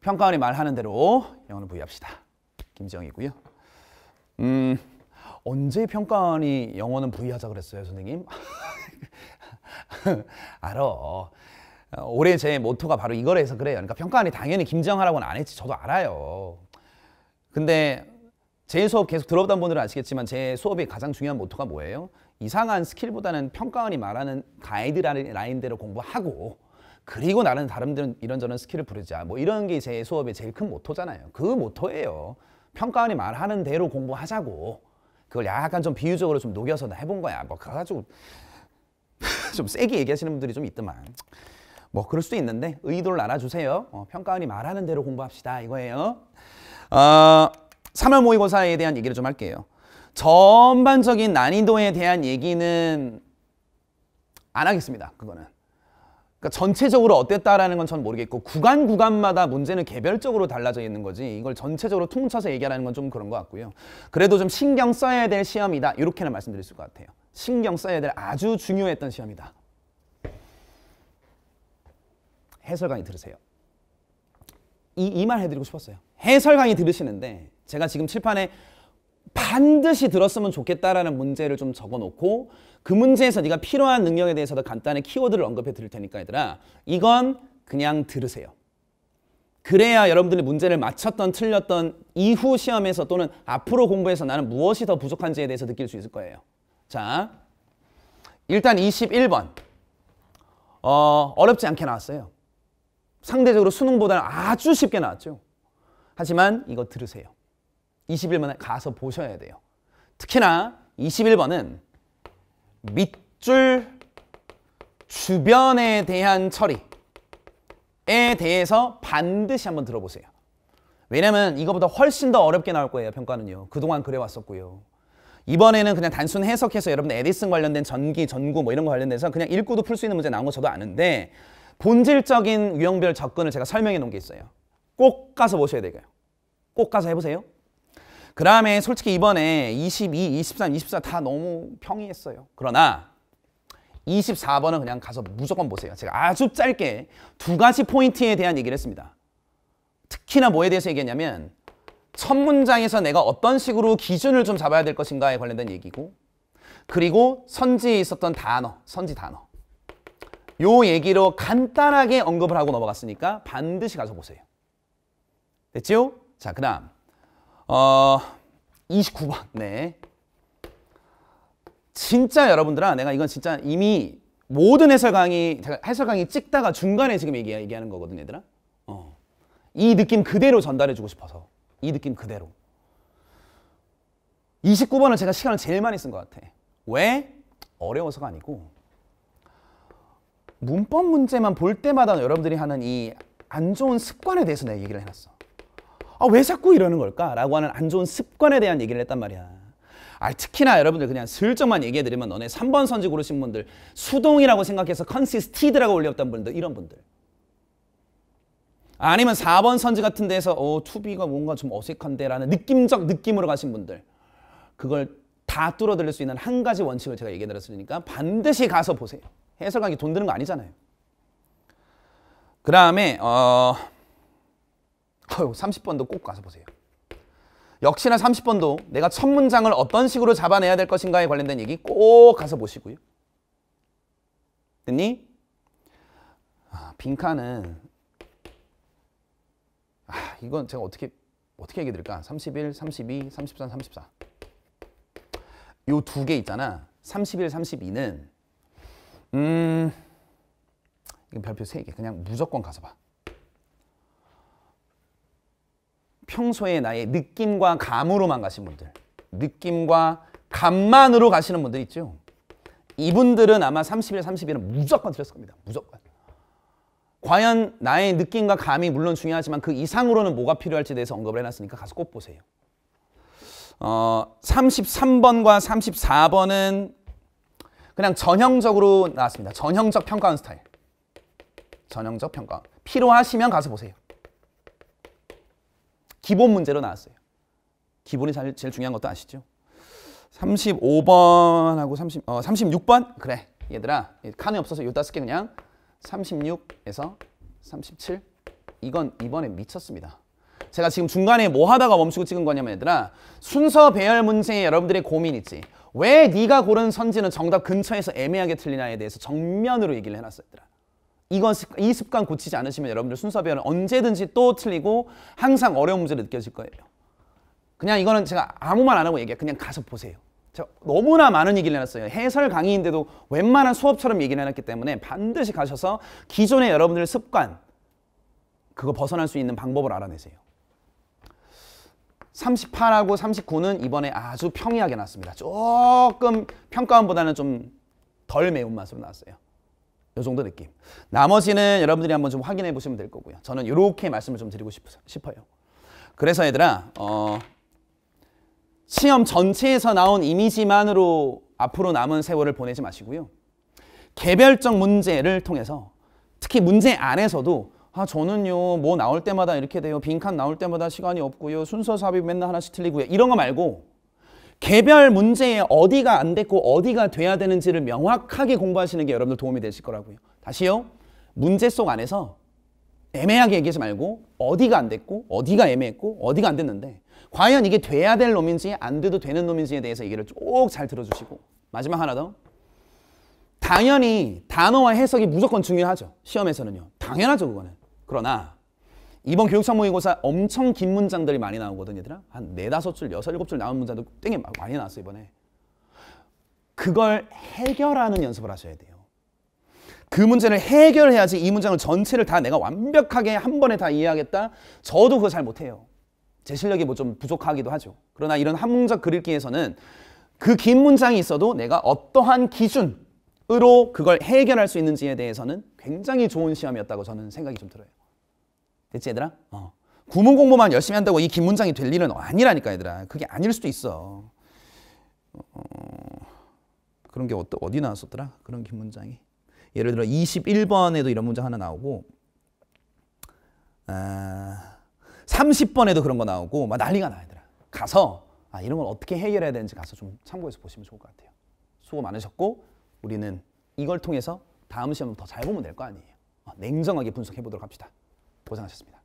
평가원이 말하는 대로 영어를 부여합시다. 김정이고요. 음, 언제 평가원이 영어는 부여하자 그랬어요, 선생님? 알어. 올해 제 모토가 바로 이거라서 그래요. 그러니까 평가원이 당연히 김정하라고는 안 했지. 저도 알아요. 근데 제 수업 계속 들어보던 분들은 아시겠지만 제 수업의 가장 중요한 모토가 뭐예요? 이상한 스킬보다는 평가원이 말하는 가이드라인대로 공부하고 그리고 나는 다른들은 이런저런 스킬을 부르자. 뭐 이런 게 제 수업의 제일 큰 모토잖아요. 그 모토예요. 평가원이 말하는 대로 공부하자고. 그걸 약간 좀 비유적으로 좀 녹여서 해본 거야. 뭐 그래가지고 좀 세게 얘기하시는 분들이 좀 있더만. 뭐 그럴 수도 있는데 의도를 알아주세요. 어, 평가원이 말하는 대로 공부합시다 이거예요. 어, 3월 모의고사에 대한 얘기를 좀 할게요. 전반적인 난이도에 대한 얘기는 안 하겠습니다. 그거는. 그러니까 전체적으로 어땠다라는 건 전 모르겠고 구간 구간마다 문제는 개별적으로 달라져 있는 거지 이걸 전체적으로 통쳐서 얘기하는 건 좀 그런 것 같고요. 그래도 좀 신경 써야 될 시험이다 이렇게는 말씀드릴 수 있을 것 같아요. 신경 써야 될 아주 중요했던 시험이다. 해설 강의 들으세요. 이이말 해드리고 싶었어요. 해설 강의 들으시는데 제가 지금 칠판에 반드시 들었으면 좋겠다라는 문제를 좀 적어놓고 그 문제에서 네가 필요한 능력에 대해서 도 간단히 키워드를 언급해 드릴 테니까 얘들아 이건 그냥 들으세요. 그래야 여러분들이 문제를 맞췄던 틀렸던 이후 시험에서 또는 앞으로 공부해서 나는 무엇이 더 부족한지에 대해서 느낄 수 있을 거예요. 자, 일단 21번. 어, 어렵지 않게 나왔어요. 상대적으로 수능보다는 아주 쉽게 나왔죠. 하지만 이거 들으세요. 21번에 가서 보셔야 돼요. 특히나 21번은 밑줄 주변에 대한 처리에 대해서 반드시 한번 들어보세요. 왜냐면 이거보다 훨씬 더 어렵게 나올 거예요. 평가는요. 그동안 그래왔었고요. 이번에는 그냥 단순 해석해서 여러분 에디슨 관련된 전기, 전구 뭐 이런 거 관련돼서 그냥 읽고도 풀 수 있는 문제 나온 거 저도 아는데 본질적인 유형별 접근을 제가 설명해 놓은 게 있어요. 꼭 가서 보셔야 되고요. 꼭 가서 해보세요. 그 다음에 솔직히 이번에 22, 23, 24 다 너무 평이했어요. 그러나 24번은 그냥 가서 무조건 보세요. 제가 아주 짧게 두 가지 포인트에 대한 얘기를 했습니다. 특히나 뭐에 대해서 얘기했냐면 첫 문장에서 내가 어떤 식으로 기준을 좀 잡아야 될 것인가에 관련된 얘기고 그리고 선지에 있었던 단어, 선지 단어 요 얘기로 간단하게 언급을 하고 넘어갔으니까 반드시 가서 보세요. 됐죠 자, 그 다음 어, 29번. 네. 진짜 여러분들아 내가 이건 진짜 이미 모든 해설 강의 제가 해설 강의 찍다가 중간에 지금 얘기, 얘기하는 거거든 얘들아. 어. 이 느낌 그대로 전달해 주고 싶어서. 이 느낌 그대로. 29번은 제가 시간을 제일 많이 쓴 것 같아. 왜? 어려워서가 아니고 문법 문제만 볼 때마다 여러분들이 하는 이 안 좋은 습관에 대해서 내가 얘기를 해놨어. 아, 왜 자꾸 이러는 걸까라고 하는 안 좋은 습관에 대한 얘기를 했단 말이야. 아, 특히나 여러분들 그냥 슬쩍만 얘기해드리면 너네 3번 선지 고르신 분들 수동이라고 생각해서 컨시스티드라고 올렸던 분들 이런 분들 아니면 4번 선지 같은 데에서 어 투비가 뭔가 좀 어색한데 라는 느낌적 느낌으로 가신 분들 그걸 다 뚫어드릴 수 있는 한 가지 원칙을 제가 얘기해드렸으니까 반드시 가서 보세요 해설관이 돈 드는 거 아니잖아요 그 다음에 어... 어휴, 30번도 꼭 가서 보세요. 역시나 30번도 내가 첫 문장을 어떤 식으로 잡아내야 될 것인가에 관련된 얘기 꼭 가서 보시고요. 됐니? 아, 빈칸은 아, 이건 제가 어떻게 어떻게 얘기 드릴까? 31, 32, 33, 34. 요 두 개 있잖아. 31, 32는 음. 이건 별표 3개. 그냥 무조건 가서 봐. 평소에 나의 느낌과 감으로만 가신 분들 느낌과 감만으로 가시는 분들 있죠 이분들은 아마 30일 30일은 무조건 드렸을 겁니다 무조건 과연 나의 느낌과 감이 물론 중요하지만 그 이상으로는 뭐가 필요할지 대해서 언급을 해놨으니까 가서 꼭 보세요 어, 33번과 34번은 그냥 전형적으로 나왔습니다 전형적 평가원 스타일 전형적 평가 필요하시면 가서 보세요 기본 문제로 나왔어요. 기본이 제일, 제일 중요한 것도 아시죠? 35번하고 30, 어, 36번? 그래. 얘들아, 칸이 없어서 요 다섯 개 그냥 36에서 37. 이건 이번에 미쳤습니다. 제가 지금 중간에 뭐 하다가 멈추고 찍은 거냐면 얘들아 순서 배열 문제에 여러분들의 고민 있지 왜 네가 고른 선지는 정답 근처에서 애매하게 틀리냐에 대해서 정면으로 얘기를 해놨어 얘들아 이건 습관, 이 습관 고치지 않으시면 여러분들 순서 배열은 언제든지 또 틀리고 항상 어려운 문제를 느껴질 거예요. 그냥 이거는 제가 아무 말 안 하고 얘기해 그냥 가서 보세요. 제가 너무나 많은 얘기를 해놨어요. 해설 강의인데도 웬만한 수업처럼 얘기를 해놨기 때문에 반드시 가셔서 기존의 여러분들 습관 그거 벗어날 수 있는 방법을 알아내세요. 38하고 39는 이번에 아주 평이하게 나왔습니다. 조금 평가원보다는 좀 덜 매운맛으로 나왔어요. 요 정도 느낌. 나머지는 여러분들이 한번 좀 확인해 보시면 될 거고요. 저는 이렇게 말씀을 좀 드리고 싶어요. 그래서 얘들아 어, 시험 전체에서 나온 이미지만으로 앞으로 남은 세월을 보내지 마시고요. 개별적 문제를 통해서 특히 문제 안에서도 아 저는요 뭐 나올 때마다 이렇게 돼요 빈칸 나올 때마다 시간이 없고요 순서 삽입 맨날 하나씩 틀리고요 이런 거 말고 개별 문제에 어디가 안 됐고 어디가 돼야 되는지를 명확하게 공부하시는 게 여러분들 도움이 되실 거라고요. 다시요. 문제 속 안에서 애매하게 얘기하지 말고 어디가 안 됐고 어디가 애매했고 어디가 안 됐는데 과연 이게 돼야 될 놈인지 안 돼도 되는 놈인지에 대해서 얘기를 쭉 잘 들어주시고 마지막 하나 더 당연히 단어와 해석이 무조건 중요하죠 시험에서는요 당연하죠 그거는 그러나 이번 교육청 모의고사 엄청 긴 문장들이 많이 나오거든 얘들아. 한 네다섯 줄, 여섯, 일곱 줄 나온 문장도 되게 많이 나왔어 이번에. 그걸 해결하는 연습을 하셔야 돼요. 그 문제를 해결해야지 이 문장을 전체를 다 내가 완벽하게 한 번에 다 이해하겠다? 저도 그거 잘 못해요. 제 실력이 뭐 좀 부족하기도 하죠. 그러나 이런 한문적 그릴기에서는 그 긴 문장이 있어도 내가 어떠한 기준으로 그걸 해결할 수 있는지에 대해서는 굉장히 좋은 시험이었다고 저는 생각이 좀 들어요. 됐지 얘들아? 어. 구문 공부만 열심히 한다고 이긴 문장이 될 일은 아니라니까 얘들아. 그게 아닐 수도 있어. 어, 그런 게 어떠, 어디 나왔었더라? 그런 긴 문장이. 예를 들어 21번에도 이런 문장 하나 나오고 아, 30번에도 그런 거 나오고 막 난리가 나더라. 가서 아, 이런 걸 어떻게 해결해야 되는지 가서 좀 참고해서 보시면 좋을 것 같아요. 수고 많으셨고 우리는 이걸 통해서 다음 시험 더잘 보면 될 거 아니에요. 어, 냉정하게 분석해 보도록 합시다. 고생하셨습니다.